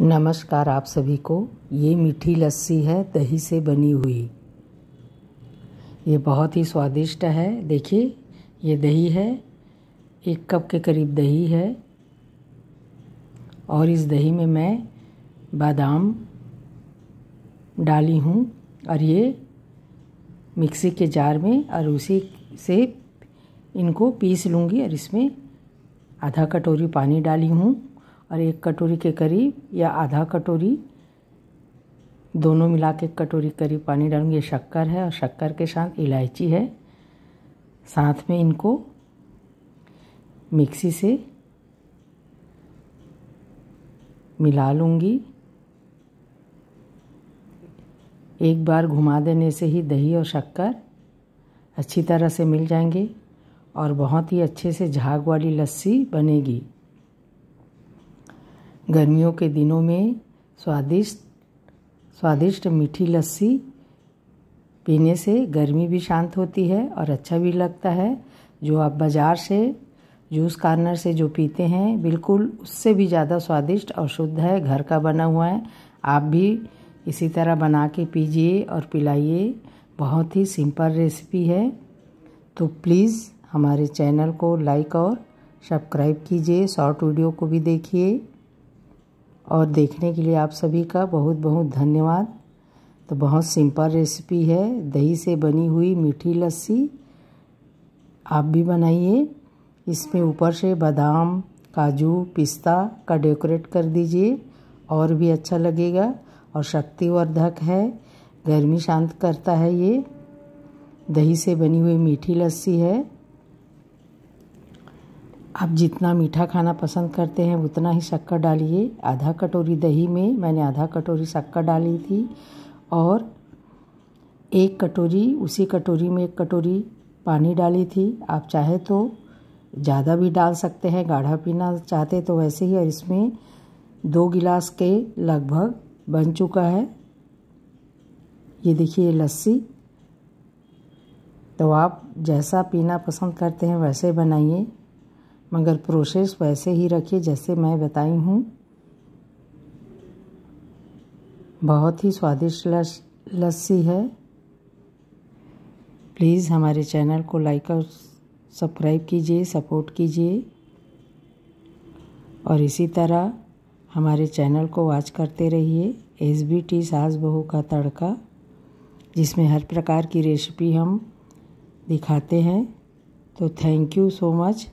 नमस्कार आप सभी को ये मीठी लस्सी है दही से बनी हुई ये बहुत ही स्वादिष्ट है देखिए ये दही है एक कप के करीब दही है और इस दही में मैं बादाम डाली हूँ और ये मिक्सी के जार में और उसी से इनको पीस लूँगी और इसमें आधा कटोरी पानी डाली हूँ और एक कटोरी के करीब या आधा कटोरी दोनों मिला के कटोरी करीब पानी डालूंगी ये शक्कर है और शक्कर के साथ इलायची है साथ में इनको मिक्सी से मिला लूँगी एक बार घुमा देने से ही दही और शक्कर अच्छी तरह से मिल जाएंगे और बहुत ही अच्छे से झाग वाली लस्सी बनेगी गर्मियों के दिनों में स्वादिष्ट स्वादिष्ट मीठी लस्सी पीने से गर्मी भी शांत होती है और अच्छा भी लगता है जो आप बाज़ार से जूस कार्नर से जो पीते हैं बिल्कुल उससे भी ज़्यादा स्वादिष्ट और शुद्ध है घर का बना हुआ है आप भी इसी तरह बना के पीजिए और पिलाइए बहुत ही सिंपल रेसिपी है तो प्लीज़ हमारे चैनल को लाइक और सब्सक्राइब कीजिए शॉर्ट वीडियो को भी देखिए और देखने के लिए आप सभी का बहुत बहुत धन्यवाद तो बहुत सिंपल रेसिपी है दही से बनी हुई मीठी लस्सी आप भी बनाइए इसमें ऊपर से बादाम काजू पिस्ता का डेकोरेट कर दीजिए और भी अच्छा लगेगा और शक्तिवर्धक है गर्मी शांत करता है ये दही से बनी हुई मीठी लस्सी है आप जितना मीठा खाना पसंद करते हैं उतना ही शक्कर डालिए आधा कटोरी दही में मैंने आधा कटोरी शक्कर डाली थी और एक कटोरी उसी कटोरी में एक कटोरी पानी डाली थी आप चाहे तो ज़्यादा भी डाल सकते हैं गाढ़ा पीना चाहते तो वैसे ही और इसमें दो गिलास के लगभग बन चुका है ये देखिए लस्सी तो आप जैसा पीना पसंद करते हैं वैसे बनाइए मगर प्रोसेस वैसे ही रखिए जैसे मैं बताई हूँ बहुत ही स्वादिष्ट लस्सी है प्लीज़ हमारे चैनल को लाइक और सब्सक्राइब कीजिए सपोर्ट कीजिए और इसी तरह हमारे चैनल को वॉच करते रहिए एस बी टी सास बहू का तड़का जिसमें हर प्रकार की रेसिपी हम दिखाते हैं तो थैंक यू सो मच